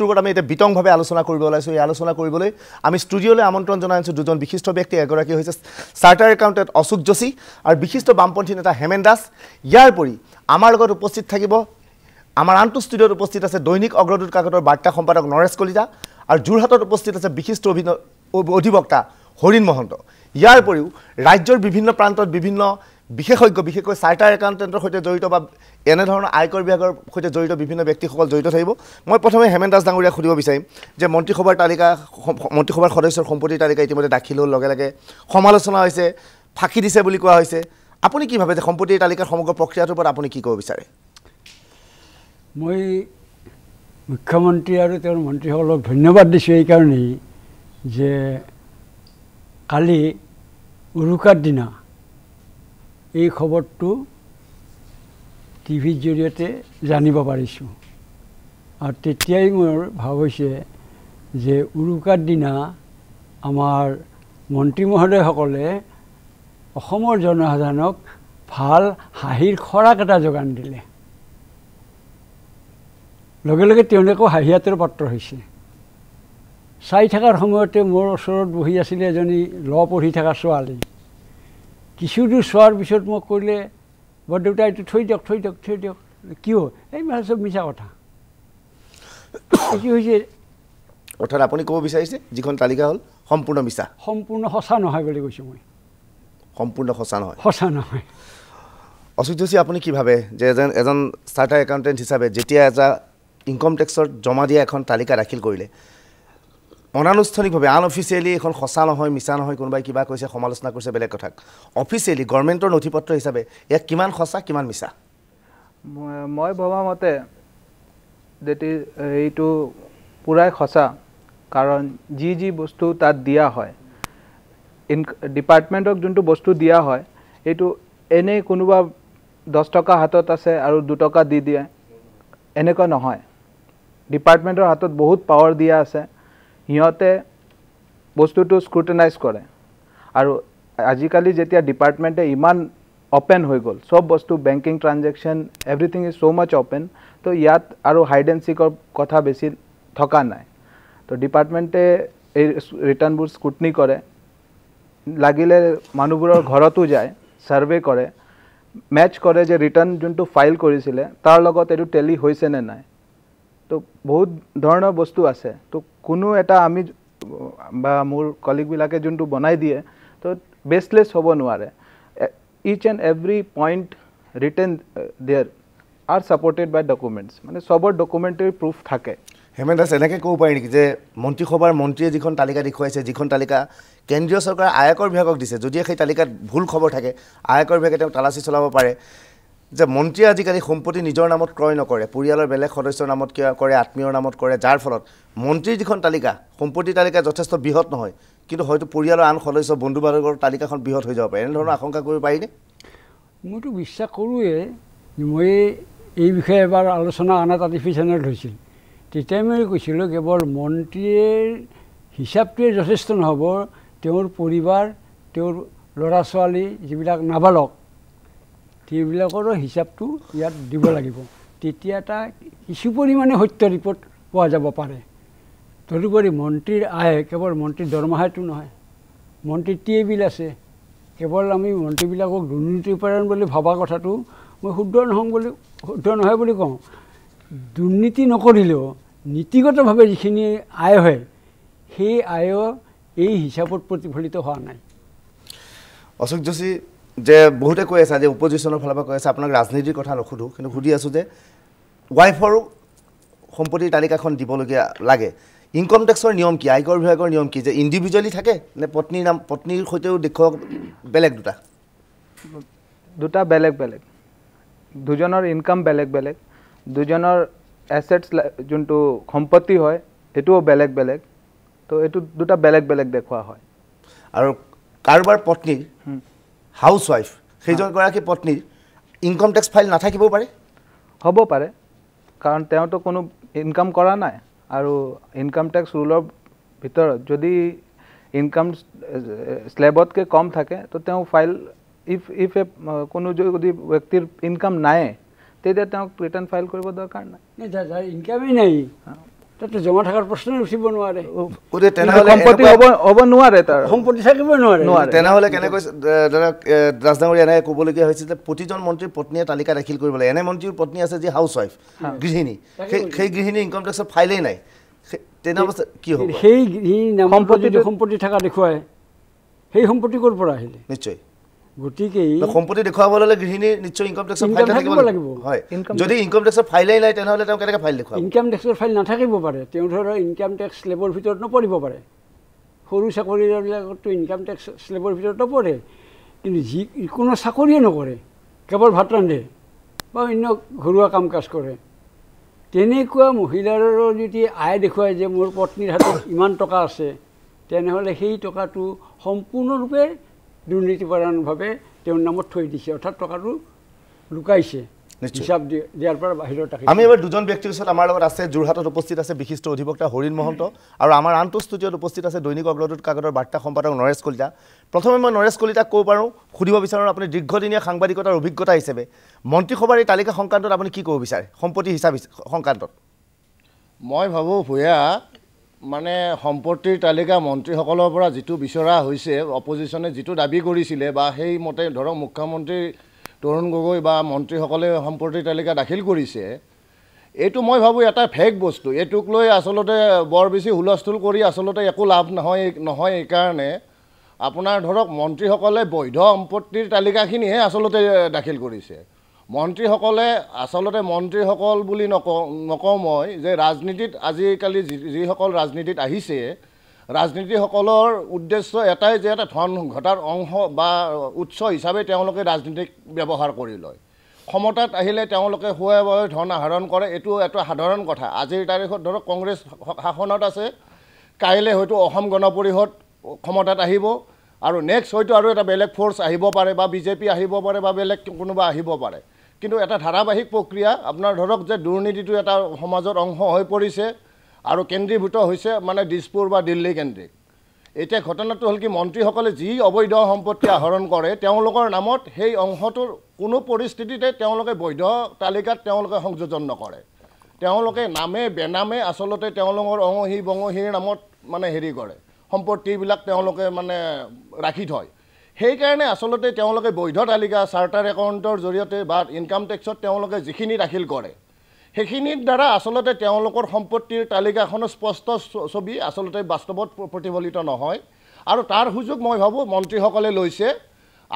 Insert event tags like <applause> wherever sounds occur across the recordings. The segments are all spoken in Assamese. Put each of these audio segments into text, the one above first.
ইচ্ছুকত আমি এতিয়া বিতংভাৱে আলোচনা কৰিব ওলাইছোঁ এই আলোচনা কৰিবলৈ আমি ষ্টুডিঅ'লৈ আমন্ত্ৰণ জনাই জনাইছোঁ দুজন বিশিষ্ট ব্যক্তি এগৰাকী হৈছে চাৰ্টাৰ একাউণ্টেণ্ট অশোক যোশী আৰু বিশিষ্ট বামপন্থী নেতা হেমেন দাস ইয়াৰ উপৰি আমাৰ লগত উপস্থিত থাকিব আমাৰ আনটো ষ্টুডিঅ'ত উপস্থিত আছে দৈনিক অগ্ৰদূত কাকতৰ বাৰ্তা সম্পাদক নৰেশ কলিতা আৰু যোৰহাটত উপস্থিত আছে বিশিষ্ট অভিনয় অধিবক্তা হৰিণ মহন্ত ইয়াৰ উপৰিও ৰাজ্যৰ বিভিন্ন প্ৰান্তত বিভিন্ন বিশেষজ্ঞ বিশেষকৈ চাৰ্টাৰ একাউণ্টেণ্টৰ সৈতে জড়িত বা এনেধৰণৰ আয়কৰ বিভাগৰ সৈতে জড়িত বিভিন্ন ব্যক্তিসকল জড়িত থাকিব মই প্ৰথমে হেমেন দাস ডাঙৰীয়াক সুধিব বিচাৰিম যে মন্ত্ৰীসভাৰ তালিকা মন্ত্ৰীসভাৰ সদস্যৰ সম্পত্তিৰ তালিকা ইতিমধ্যে দাখিল হ'ল লগে লগে সমালোচনা হৈছে ফাঁকি দিছে বুলি কোৱা হৈছে আপুনি কি ভাবে যে সম্পত্তিৰ তালিকাৰ সমগ্ৰ প্ৰক্ৰিয়াটোৰ ওপৰত আপুনি কি ক'ব বিচাৰে মই মুখ্যমন্ত্ৰী আৰু তেওঁৰ মন্ত্ৰীসকলক ধন্যবাদ দিছোঁ এইকাৰণেই যে কালি উৰুকাৰ দিনা এই খবৰটো টিভিৰ জৰিয়তে জানিব পাৰিছোঁ আৰু তেতিয়াই মোৰ ভাৱ হৈছে যে উৰুকাৰ দিনা আমাৰ মন্ত্ৰী মহোদয়সকলে অসমৰ জনসাধাৰণক ভাল হাঁহিৰ খৰাক এটা যোগান দিলে লগে লগে তেওঁলোকেও হাঁহি হাঁহিয়াতৰ পাত্ৰ হৈছে চাই থকাৰ সময়তে মোৰ ওচৰত বহি আছিলে এজনী ল পঢ়ি থকা ছোৱালী কিছু দূৰ চোৱাৰ পিছত মোক কৰিলে বৰদেউতা এইটো থৈ দিয়ক থৈ দিয়ক থৈ দিয়ক কিয় এই মানে চব মিছা কথা <coughs> কি হৈছে অৰ্থাৎ আপুনি ক'ব বিচাৰিছে যিখন তালিকা হ'ল সম্পূৰ্ণ মিছা সম্পূৰ্ণ সঁচা নহয় বুলি কৈছোঁ মই সম্পূৰ্ণ সঁচা নহয় সঁচা নহয় অচিত যোশী আপুনি কি ভাবে যে এজন এজন চাৰ্টাৰ একাউণ্টেণ্ট হিচাপে যেতিয়া এটা ইনকম টেক্সত জমা দিয়া এখন তালিকা দাখিল কৰিলে অনানুষ্ঠানিকভাৱে আন অফিচিয়েলি এইখন সঁচা নহয় মিছা নহয় কোনোবাই কিবা কৈছে সমালোচনা কৰিছে বেলেগ কথাক অফিচিয়েলি গভৰ্ণমেণ্টৰ নথি পত্ৰ হিচাপে ইয়াক কিমান সঁচা কিমান মিছা মই ভবা মতে এইটো পূৰাই সঁচা কাৰণ যি যি বস্তু তাত দিয়া হয় ইন ডিপাৰ্টমেণ্টক যোনটো বস্তু দিয়া হয় এইটো এনেই কোনোবা দহ টকা হাতত আছে আৰু দুটকা দি দিয়ে এনেকুৱা নহয় ডিপাৰ্টমেণ্টৰ হাতত বহুত পাৱাৰ দিয়া আছে সিহঁতে বস্তুটো স্ক্ৰুটিনাইজ কৰে আৰু আজিকালি যেতিয়া ডিপাৰ্টমেণ্টে ইমান অ'পেন হৈ গ'ল চব বস্তু banking transaction everything is so' much open তো ইয়াত আৰু হাইড এণ্ড চিকৰ কথা বেছি থকা নাই তো ডিপাৰ্টমেণ্টে এই ৰিটাৰ্ণবোৰ স্কুটনি কৰে লাগিলে মানুহবোৰৰ ঘৰতো যায় ছাৰ্ভে কৰে মেটছ কৰে যে ৰিটাৰ্ণ যোনটো ফাইল কৰিছিলে তাৰ লগত এইটো টেলি হৈছে নে নাই তো বহুত ধৰণৰ বস্তু আছে তো কোনো এটা আমি বা মোৰ কলিগবিলাকে যোনটো বনাই দিয়ে তো বেষ্টলেছ হ'ব নোৱাৰে each and every point return there are supported by documents মানে চবৰ ডকুমেণ্টেৰী প্ৰুফ থাকে হেমেন দাস এনেকৈ ক'ব পাৰি নেকি যে মন্ত্ৰীসভাৰ মন্ত্ৰীয়ে যিখন তালিকা দেখুৱাইছে যিখন তালিকা কেন্দ্ৰীয় চৰকাৰে আয়কৰ বিভাগক দিছে যদিহে সেই তালিকাত ভুল খবৰ থাকে আয়কৰ বিভাগে তেওঁ তালাচী চলাব পাৰে যে মন্ত্ৰীয়ে আজিকালি সম্পত্তি নিজৰ নামত ক্ৰয় নকৰে পৰিয়ালৰ বেলেগ সদস্যৰ নামত কিয় কৰে আত্মীয়ৰ নামত কৰে যাৰ ফলত মন্ত্ৰীৰ যিখন তালিকা সম্পত্তিৰ তালিকা যথেষ্ট বৃহৎ নহয় কিন্তু হয়তো পৰিয়ালৰ আন সদস্য বন্ধু বান্ধৱৰ তালিকাখন বৃহৎ হৈ যাব পাৰে এনেধৰণৰ আশংকা কৰিব পাৰিনে মইতো বিশ্বাস কৰোঁৱেই মই এই বিষয়ে এবাৰ আলোচনা অনাতা ডিভিশ্যনত হৈছিল তেতিয়া মই কৈছিলোঁ কেৱল মন্ত্ৰীৰ হিচাপটোৱে যথেষ্ট নহ'ব তেওঁৰ পৰিবাৰ তেওঁৰ ল'ৰা ছোৱালী যিবিলাক নাবালক সেইবিলাকৰো হিচাপটো ইয়াত দিব লাগিব তেতিয়া এটা কিছু পৰিমাণে সত্য ৰিপৰ্ট পোৱা যাব পাৰে তদুপৰি মন্ত্ৰীৰ আয় কেৱল মন্ত্ৰীৰ দৰমহাটো নহয় মন্ত্ৰীৰ টি এ বিল আছে কেৱল আমি মন্ত্ৰীবিলাকক দুৰ্নীতিপৰায়ণ বুলি ভবা কথাটো মই শুদ্ধ নহওঁ বুলি শুদ্ধ নহয় বুলি কওঁ দুৰ্নীতি নকৰিলেও নীতিগতভাৱে যিখিনি আয় হয় সেই আয় এই হিচাপত প্ৰতিফলিত হোৱা নাই অশোক যোশী যে বহুতে কৈ আছে যে অপজিশ্যনৰ ফালৰ পৰা কৈ আছে আপোনাক ৰাজনীতিৰ কথা নুসুধোঁ কিন্তু সুধি আছোঁ যে ৱাইফৰো সম্পত্তিৰ তালিকাখন দিবলগীয়া লাগে ইনকম টেক্সৰ নিয়ম কি আয়কৰ বিভাগৰ নিয়ম কি যে ইণ্ডিভিজুৱেলি থাকে নে পত্নীৰ নাম পত্নীৰ সৈতেও দেখুৱাওক বেলেগ দুটা দুটা বেলেগ বেলেগ দুজনৰ ইনকাম বেলেগ বেলেগ দুজনৰ এছেটছ যোনটো সম্পত্তি হয় সেইটোও বেলেগ বেলেগ ত' এইটো দুটা বেলেগ বেলেগ দেখুওৱা হয় আৰু কাৰোবাৰ পত্নীৰ হাউচ ৱাইফ সেইজনগৰাকী পত্নীৰ ইনকম টেক্স ফাইল নাথাকিব পাৰে হ'ব পাৰে কাৰণ তেওঁতো কোনো ইনকাম কৰা নাই আৰু ইনকাম টেক্স ৰুলৰ ভিতৰত যদি ইনকাম শ্লেবতকৈ কম থাকে তো তেওঁ ফাইল ইফ ইফ এ কোনো যদি ব্যক্তিৰ ইনকাম নাই তেতিয়া তেওঁক ৰিটাৰ্ণ ফাইল কৰিব দৰকাৰ নাই ইনকামেই নাই তাতে জমা থাকাৰ প্ৰশ্ন উঠিব নোৱাৰে সম্পত্তি হ'ব হ'ব নোৱাৰে তাৰ সম্পত্তি থাকিব নোৱাৰে নোৱাৰে তেনহলে কেনে কৈ ৰাজনগৰী এনে কবলগীয়া হৈছে যে প্ৰতিজন মন্ত্ৰীৰ পত্নীয়ে তালিকা দাখিল কৰিব লাগে এনে মন্ত্ৰীৰ পত্নী আছে যি হাউচ ৱাইফ গৃহিণী সেই গৃহিণীৰ ইনকম টেক্সৰ ফাইলেই নাই তেনে অৱস্থা কি হ'ব সেই সম্পত্তি সম্পত্তি থকা দেখুৱাই সেই সম্পত্তি ক'ৰ পৰা আহিলে নিশ্চয় গতিকে সম্পত্তি দেখুৱাবলৈ হ'লে গৃহিণী নিশ্চয় ইনকাম টেক্সৰ যদি ইনকাম টেক্সৰ ফাইলেই নাই তেনেহ'লে তেওঁ কেনেকৈ ফাইল দেখুৱাব ইনকাম টেক্সৰ ফাইল নাথাকিব পাৰে তেওঁ ধৰক ইনকাম টেক্স শ্লেবৰ ভিতৰত নপৰিব পাৰে সৰু চাকৰিয়ালবিলাকতো ইনকাম টেক্স শ্লেবৰ ভিতৰত নপৰে কিন্তু যি কোনো চাকৰিয়ে নকৰে কেৱল ভাত ৰান্ধে বা অন্য ঘৰুৱা কাম কাজ কৰে তেনেকুৱা মহিলাৰ যদি আয় দেখুৱায় যে মোৰ পত্নীৰ হাতত ইমান টকা আছে তেনেহ'লে সেই টকাটো সম্পূৰ্ণৰূপে দুৰ্নীতিপৰায়ণভাৱে তেওঁৰ নামত থৈ দিছে অৰ্থাৎ টকাটো লুকাইছে দিয়াৰ পৰা বাহিৰত আমি এবাৰ দুজন ব্যক্তিৰ ওচৰত আমাৰ লগত আছে যোৰহাটত উপস্থিত আছে বিশিষ্ট অধিবক্তা হৰিণ মহন্ত আৰু আমাৰ আনটো ষ্টুডিঅ'ত উপস্থিত আছে দৈনিক অগ্ৰদূত কাগজৰ বাৰ্তা সম্পাদক নৰেশ কলিতা প্ৰথমে মই নৰেশ কলিতাক ক'ব পাৰোঁ সুধিব বিচাৰোঁ আপুনি দীৰ্ঘদিনীয়া সাংবাদিকতাৰ অভিজ্ঞতা হিচাপে মন্ত্ৰীসভাৰ এই তালিকা সংক্ৰান্তত আপুনি কি ক'ব বিচাৰে সম্পত্তি হিচাপ সংক্ৰান্তত মই ভাবোঁ ভূঞা মানে সম্পত্তিৰ তালিকা মন্ত্ৰীসকলৰ পৰা যিটো বিচৰা হৈছে অপজিশ্যনে যিটো দাবী কৰিছিলে বা সেইমতে ধৰক মুখ্যমন্ত্ৰী তৰুণ গগৈ বা মন্ত্ৰীসকলে সম্পত্তিৰ তালিকা দাখিল কৰিছে এইটো মই ভাবোঁ এটা ফেক বস্তু এইটোক লৈ আচলতে বৰ বেছি হুলস্থুল কৰি আচলতে একো লাভ নহয় নহয় এইকাৰণে আপোনাৰ ধৰক মন্ত্ৰীসকলে বৈধ সম্পত্তিৰ তালিকাখিনিহে আচলতে দাখিল কৰিছে মন্ত্ৰীসকলে আচলতে মন্ত্ৰীসকল বুলি নকওঁ নকওঁ মই যে ৰাজনীতিত আজিকালি যি যিসকল ৰাজনীতিত আহিছে ৰাজনীতিসকলৰ উদ্দেশ্য এটাই যে এটা ধন ঘটাৰ অংশ বা উৎস হিচাপে তেওঁলোকে ৰাজনীতিক ব্যৱহাৰ কৰি লয় ক্ষমতাত আহিলে তেওঁলোকে শুৱে বয়ে ধন আহৰণ কৰে এইটো এটা সাধাৰণ কথা আজিৰ তাৰিখত ধৰক কংগ্ৰেছ শাসনত আছে কাইলৈ হয়তো অসম গণ পৰিষদ ক্ষমতাত আহিব আৰু নেক্সট হয়তো আৰু এটা বেলেগ ফ'ৰ্চ আহিব পাৰে বা বিজেপি আহিব পাৰে বা বেলেগ কোনোবা আহিব পাৰে কিন্তু এটা ধাৰাবাহিক প্ৰক্ৰিয়া আপোনাৰ ধৰক যে দুৰ্নীতিটো এটা সমাজৰ অংশ হৈ পৰিছে আৰু কেন্দ্ৰীভূত হৈছে মানে দিছপুৰ বা দিল্লী কেন্দ্ৰিক এতিয়া ঘটনাটো হ'ল কি মন্ত্ৰীসকলে যি অবৈধ সম্পত্তি আহৰণ কৰে তেওঁলোকৰ নামত সেই অংশটোৰ কোনো পৰিস্থিতিতে তেওঁলোকে বৈধ তালিকাত তেওঁলোকে সংযোজন নকৰে তেওঁলোকে নামে বেনামে আচলতে তেওঁলোকৰ অঙহী বঙহীৰ নামত মানে হেৰি কৰে সম্পত্তিবিলাক তেওঁলোকে মানে ৰাখি থয় সেইকাৰণে আচলতে তেওঁলোকে বৈধ তালিকা চাৰ্টাৰ একাউণ্টৰ জৰিয়তে বা ইনকাম টেক্সত তেওঁলোকে যিখিনি দাখিল কৰে সেইখিনিৰ দ্বাৰা আচলতে তেওঁলোকৰ সম্পত্তিৰ তালিকাখনো স্পষ্ট ছবি আচলতে বাস্তৱত প্ৰতিফলিত নহয় আৰু তাৰ সুযোগ মই ভাবোঁ মন্ত্ৰীসকলে লৈছে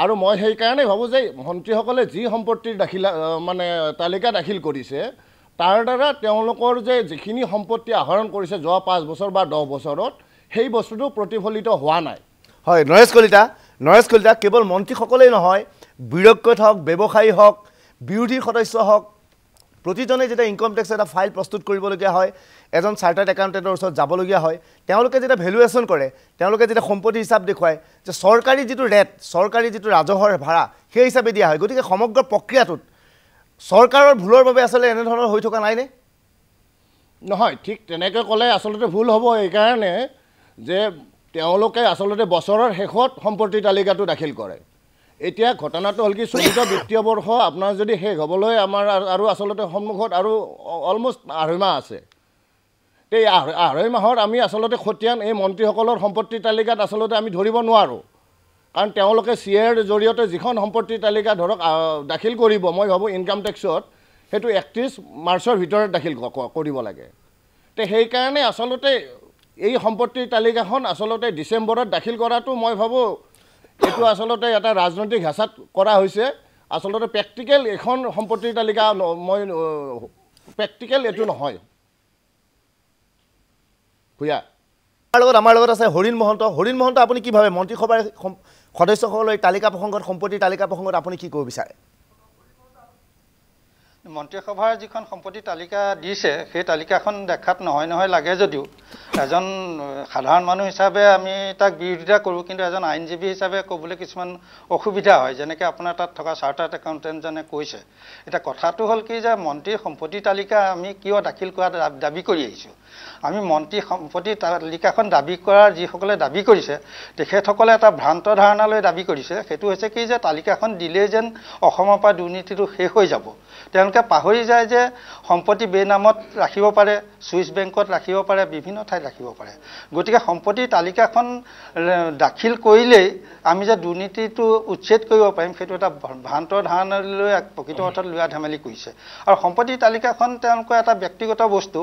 আৰু মই সেইকাৰণে ভাবোঁ যে মন্ত্ৰীসকলে যি সম্পত্তিৰ দাখিলা মানে তালিকা দাখিল কৰিছে তাৰ দ্বাৰা তেওঁলোকৰ যে যিখিনি সম্পত্তি আহৰণ কৰিছে যোৱা পাঁচ বছৰ বা দহ বছৰত সেই বস্তুটো প্ৰতিফলিত হোৱা নাই হয় নৰেশ কলিতা নৰেশ কলিতা কেৱল মন্ত্ৰীসকলেই নহয় বিৰক্ষত হওক ব্যৱসায়ী হওক বিৰোধীৰ সদস্য হওক প্ৰতিজনে যেতিয়া ইনকম টেক্সৰ এটা ফাইল প্ৰস্তুত কৰিবলগীয়া হয় এজন চাৰ্টাৰ্ড একাউণ্টেণ্টৰ ওচৰত যাবলগীয়া হয় তেওঁলোকে যেতিয়া ভেলুৱেশ্যন কৰে তেওঁলোকে যেতিয়া সম্পত্তি হিচাপ দেখুৱায় যে চৰকাৰী যিটো ৰেট চৰকাৰী যিটো ৰাজহৰ ভাড়া সেই হিচাপে দিয়া হয় গতিকে সমগ্ৰ প্ৰক্ৰিয়াটোত চৰকাৰৰ ভুলৰ বাবে আচলতে এনেধৰণৰ হৈ থকা নাইনে নহয় ঠিক তেনেকৈ ক'লে আচলতে ভুল হ'ব এইকাৰণে যে তেওঁলোকে আচলতে বছৰৰ শেষত সম্পত্তি তালিকাটো দাখিল কৰে এতিয়া ঘটনাটো হ'ল কি চলিত বিত্তীয় বৰ্ষ আপোনাৰ যদি শেষ হ'বলৈ আমাৰ আৰু আচলতে সন্মুখত আৰু অলমষ্ট আঢ়ৈ মাহ আছে এই আঢ়ৈ মাহত আমি আচলতে খতিয়ান এই মন্ত্ৰীসকলৰ সম্পত্তিৰ তালিকাত আচলতে আমি ধৰিব নোৱাৰোঁ কাৰণ তেওঁলোকে চি এৰ জৰিয়তে যিখন সম্পত্তিৰ তালিকা ধৰক দাখিল কৰিব মই ভাবোঁ ইনকাম টেক্সত সেইটো একত্ৰিছ মাৰ্চৰ ভিতৰত দাখিল কৰিব লাগে তে সেইকাৰণে আচলতে এই সম্পত্তিৰ তালিকাখন আচলতে ডিচেম্বৰত দাখিল কৰাটো মই ভাবোঁ এইটো আচলতে এটা ৰাজনৈতিক হেঁচাত কৰা হৈছে আচলতে প্ৰেক্টিকেল এখন সম্পত্তিৰ তালিকা মই প্ৰেক্টিকেল এইটো নহয় ভূঞা আমাৰ লগত আমাৰ লগত আছে হৰিণ মহন্ত হৰিণ মহন্ত আপুনি কি ভাবে মন্ত্ৰীসভাৰ সদস্যসকলৰ তালিকা প্ৰসংগত সম্পত্তিৰ তালিকা প্ৰসংগত আপুনি কি ক'ব বিচাৰে মন্ত্ৰীসভাৰ যিখন সম্পত্তি তালিকা দিছে সেই তালিকাখন দেখাত নহয় নহয় লাগে যদিও এজন সাধাৰণ মানুহ হিচাপে আমি তাক বিৰোধিতা কৰোঁ কিন্তু এজন আইনজীৱী হিচাপে ক'বলৈ কিছুমান অসুবিধা হয় যেনেকৈ আপোনাৰ তাত থকা চাৰ্টাৰ্ড একাউণ্টেণ্টজনে কৈছে এতিয়া কথাটো হ'ল কি যে মন্ত্ৰীৰ সম্পত্তি তালিকা আমি কিয় দাখিল কৰা দাবী কৰি আহিছোঁ আমি মন্ত্ৰী সম্পত্তি তালিকাখন দাবী কৰাৰ যিসকলে দাবী কৰিছে তেখেতসকলে এটা ভ্ৰান্ত ধাৰণালৈ দাবী কৰিছে সেইটো হৈছে কি যে তালিকাখন দিলেই যেন অসমৰ পৰা দুৰ্নীতিটো শেষ হৈ যাব তেওঁলোকে পাহৰি যায় যে সম্পত্তি বেনামত ৰাখিব পাৰে ছুইচ বেংকত ৰাখিব পাৰে বিভিন্ন ঠাইত ৰাখিব পাৰে গতিকে সম্পত্তিৰ তালিকাখন দাখিল কৰিলেই আমি যে দুৰ্নীতিটো উচ্ছেদ কৰিব পাৰিম সেইটো এটা ভ্ৰান্ত ধাৰণালৈ প্ৰকৃত অৰ্থত লোৱা ধেমালি কৰিছে আৰু সম্পত্তিৰ তালিকাখন তেওঁলোকৰ এটা ব্যক্তিগত বস্তু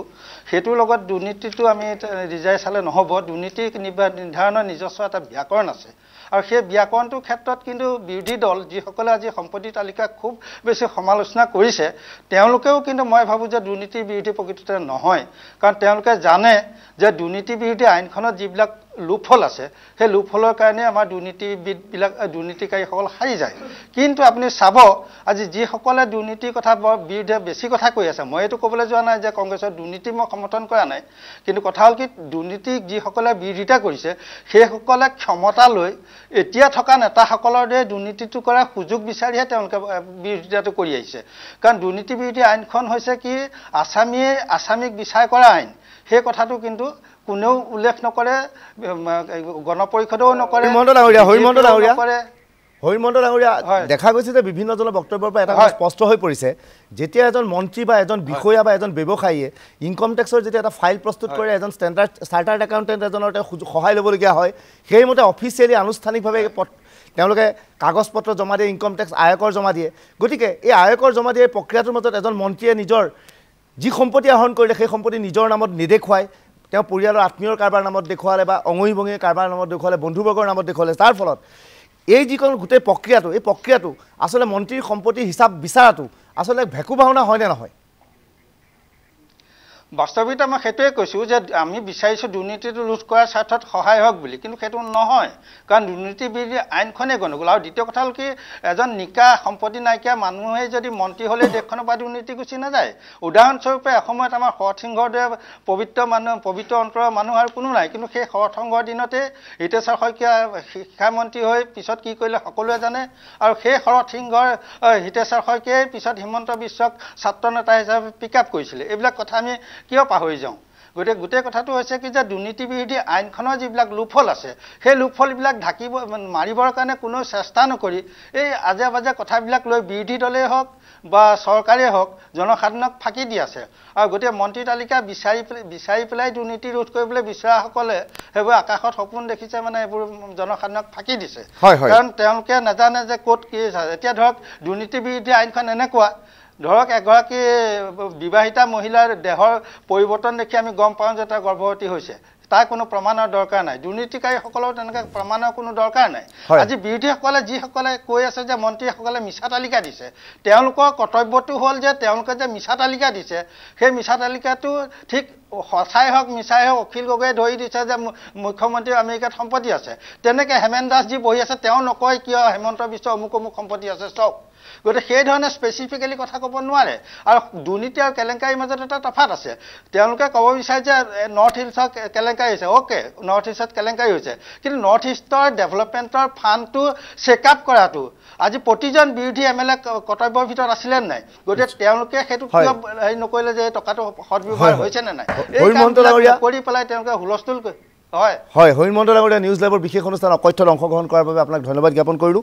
সেইটোৰ লগত দুৰ্নীতি দুৰ্নীতিটো আমি ৰিজাই চালে নহ'ব দুৰ্নীতি নিৰ্ধাৰণৰ নিজস্ব এটা ব্যাকৰণ আছে আৰু সেই ব্যাকৰণটোৰ ক্ষেত্ৰত কিন্তু বিৰোধী দল যিসকলে আজি সম্পত্তি তালিকা খুব বেছি সমালোচনা কৰিছে তেওঁলোকেও কিন্তু মই ভাবোঁ যে দুৰ্নীতি বিৰোধী প্ৰকৃততে নহয় কাৰণ তেওঁলোকে জানে যে দুৰ্নীতি বিৰোধী আইনখনত যিবিলাক লোফল আছে সেই লোফলৰ কাৰণে আমাৰ দুৰ্নীতিবিদবিলাক দুৰ্নীতিকাৰীসকল সাৰি যায় কিন্তু আপুনি চাব আজি যিসকলে দুৰ্নীতিৰ কথা বৰ বিৰুদ্ধে বেছি কথা কৈ আছে মই এইটো ক'বলৈ যোৱা নাই যে কংগ্ৰেছৰ দুৰ্নীতি মই সমৰ্থন কৰা নাই কিন্তু কথা হ'ল কি দুৰ্নীতিক যিসকলে বিৰোধিতা কৰিছে সেইসকলে ক্ষমতা লৈ এতিয়া থকা নেতাসকলৰ দৰে দুৰ্নীতিটো কৰাৰ সুযোগ বিচাৰিহে তেওঁলোকে বিৰোধিতাটো কৰি আহিছে কাৰণ দুৰ্নীতি বিৰোধী আইনখন হৈছে কি আছামীয়ে আছামীক বিচাৰ কৰা আইন সেই কথাটো কিন্তু কোনেও উল্লেখ নকৰে গণ পৰিষদেও নকৰে হৰিমন্ত ডাঙৰীয়া হৰিমন্ত ডাঙৰীয়া হৰিমন্ত ডাঙৰীয়া দেখা গৈছে যে বিভিন্নজনৰ বক্তব্যৰ পৰা এটা কথা স্পষ্ট হৈ পৰিছে যেতিয়া এজন মন্ত্ৰী বা এজন বিষয়া বা এজন ব্যৱসায়ীয়ে ইনকম টেক্সৰ যেতিয়া এটা ফাইল প্ৰস্তুত কৰে এজন ষ্টেণ্ডাৰ্ড চাৰ্টাৰ্ড একাউণ্টেণ্ট এজনৰ তেওঁ সহায় ল'বলগীয়া হয় সেইমতে অফিচিয়েলি আনুষ্ঠানিকভাৱে তেওঁলোকে কাগজ পত্ৰ জমা দিয়ে ইনকম টেক্স আয়কৰ জমা দিয়ে গতিকে এই আয়কৰ জমা দিয়া প্ৰক্ৰিয়াটোৰ মাজত এজন মন্ত্ৰীয়ে নিজৰ যি সম্পত্তি আহৰণ কৰিলে সেই সম্পত্তি নিজৰ নামত নেদেখুৱায় তেওঁ পৰিয়ালৰ আত্মীয়ৰ কাৰোবাৰ নামত দেখুৱালে বা অঙহী ভঙহী কাৰোবাৰ নামত দেখুৱালে বন্ধুবৰ্গৰ নামত দেখুৱালে তাৰ ফলত এই যিকোনো গোটেই প্ৰক্ৰিয়াটো এই প্ৰক্ৰিয়াটো আচলতে মন্ত্ৰীৰ সম্পত্তিৰ হিচাপ বিচৰাটো আচলতে ভেকু ভাওনা হয় নে নহয় বাস্তৱিকতে মই সেইটোৱে কৈছোঁ যে আমি বিচাৰিছোঁ দুৰ্নীতিটো ৰোধ কৰাৰ স্বাৰ্থত সহায় হওক বুলি কিন্তু সেইটো নহয় কাৰণ দুৰ্নীতি বিৰোধী আইনখনেই গণ্ডগোল আৰু দ্বিতীয় কথা হ'ল কি এজন নিকা সম্পত্তি নাইকিয়া মানুহেই যদি মন্ত্ৰী হ'লে দেশখনৰ পৰা দুৰ্নীতি গুচি নাযায় উদাহৰণস্বৰূপে অসমত আমাৰ শৰৎসিংহৰ দৰে পবিত্ৰ মানুহ পবিত্ৰ অন্তৰৰ মানুহ আৰু কোনো নাই কিন্তু সেই শৰৎসংঘৰ দিনতে হিতেশ্বৰ শইকীয়া শিক্ষামন্ত্ৰী হৈ পিছত কি কৰিলে সকলোৱে জানে আৰু সেই শৰৎসিংহৰ হিতেশ্বৰ শইকীয়াই পিছত হিমন্ত বিশ্বক ছাত্ৰ নেতা হিচাপে পিক আপ কৰিছিলে এইবিলাক কথা আমি কিয় পাহৰি যাওঁ গতিকে গোটেই কথাটো হৈছে কি যে দুৰ্নীতি বিৰোধী আইনখনৰ যিবিলাক লোফল আছে সেই লোফলবিলাক ঢাকিব মাৰিবৰ কাৰণে কোনো চেষ্টা নকৰি এই আজে বাজে কথাবিলাক লৈ বিৰোধী দলেই হওক বা চৰকাৰেই হওক জনসাধাৰণক ফাঁকি দি আছে আৰু গতিকে মন্ত্ৰী তালিকা বিচাৰি পেলাই বিচাৰি পেলাই দুৰ্নীতি ৰোধ কৰিবলৈ বিচৰাসকলে সেইবোৰ আকাশত সপোন দেখিছে মানে এইবোৰ জনসাধাৰণক ফাঁকি দিছে কাৰণ তেওঁলোকে নাজানে যে ক'ত কি এতিয়া ধৰক দুৰ্নীতি বিৰোধী আইনখন এনেকুৱা ধৰক এগৰাকী বিবাহিতা মহিলাৰ দেহৰ পৰিৱৰ্তন দেখি আমি গম পাওঁ যে তাৰ গৰ্ভৱতী হৈছে তাৰ কোনো প্ৰমাণৰ দৰকাৰ নাই দুৰ্নীতিকাৰীসকলৰ তেনেকৈ প্ৰমাণৰ কোনো দৰকাৰ নাই আজি বিৰোধীসকলে যিসকলে কৈ আছে যে মন্ত্ৰীসকলে মিছা তালিকা দিছে তেওঁলোকৰ কৰ্তব্যটো হ'ল যে তেওঁলোকে যে মিছা তালিকা দিছে সেই মিছা তালিকাটো ঠিক সঁচাই হওক মিছাই হওক অখিল গগৈয়ে ধৰি দিছে যে মুখ্যমন্ত্ৰী আমেৰিকাত সম্পত্তি আছে তেনেকৈ হেমেন দাস যি বহি আছে তেওঁ নকয় কিয় হেমন্ত বিশ্ব অমুক অমুক সম্পত্তি আছে চাওক গতিকে সেইধৰণে স্পেচিফিকেলি কথা ক'ব নোৱাৰে আৰু দুৰ্নীতি আৰু কেলেংকাৰীৰ মাজত এটা তফাত আছে তেওঁলোকে ক'ব বিচাৰে যে নৰ্থ ইষ্টত কেলেংকাৰী হৈছে অ'কে নৰ্থ ইষ্টত কেলেংকাৰী হৈছে কিন্তু নৰ্থ ইষ্টৰ ডেভেলপমেণ্টৰ ফাণ্ডটো চেক আপ কৰাটো আজি প্ৰতিজন বিৰোধী এম এল এ কৰ্তব্যৰ ভিতৰত আছিলে নে নাই গতিকে তেওঁলোকে সেইটো কিয় হেৰি নকৰিলে যে এই টকাটো সদব্যৱহাৰ হৈছে নে নাই কৰি পেলাই তেওঁলোকে হুলস্থুল হয় হয় হৰিমন্ত ডাঙৰীয়া নিউজ লাইভৰ বিশেষ অনুষ্ঠান অকথ্যত অংশগ্ৰহণ কৰাৰ বাবে আপোনাক ধন্যবাদ জ্ঞাপন কৰিলোঁ